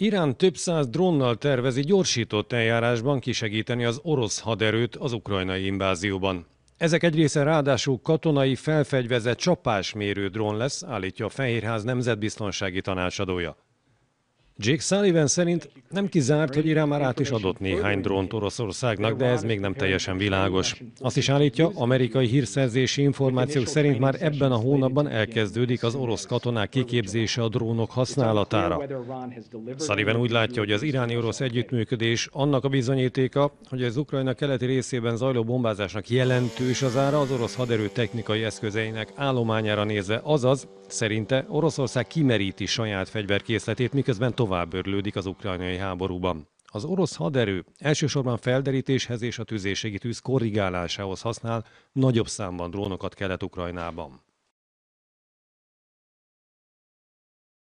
Irán több száz drónnal tervezi gyorsított eljárásban kisegíteni az orosz haderőt az ukrajnai invázióban. Ezek egy része ráadásul katonai felfegyvezett csapásmérő drón lesz, állítja a Fehérház nemzetbiztonsági tanácsadója. Jake Sullivan szerint nem kizárt, hogy Irán már át is adott néhány drónt Oroszországnak, de ez még nem teljesen világos. Azt is állítja, amerikai hírszerzési információk szerint már ebben a hónapban elkezdődik az orosz katonák kiképzése a drónok használatára. Sullivan úgy látja, hogy az iráni-orosz együttműködés annak a bizonyítéka, hogy az Ukrajna keleti részében zajló bombázásnak jelentős az ára az orosz haderő technikai eszközeinek állományára nézve, azaz szerinte Oroszország kimeríti saját fegyverkészletét, miközben tovább tovább örlődik az ukrajnai háborúban. Az orosz haderő elsősorban felderítéshez és a tüzérségi tűz korrigálásához használ nagyobb számban drónokat Kelet-Ukrajnában.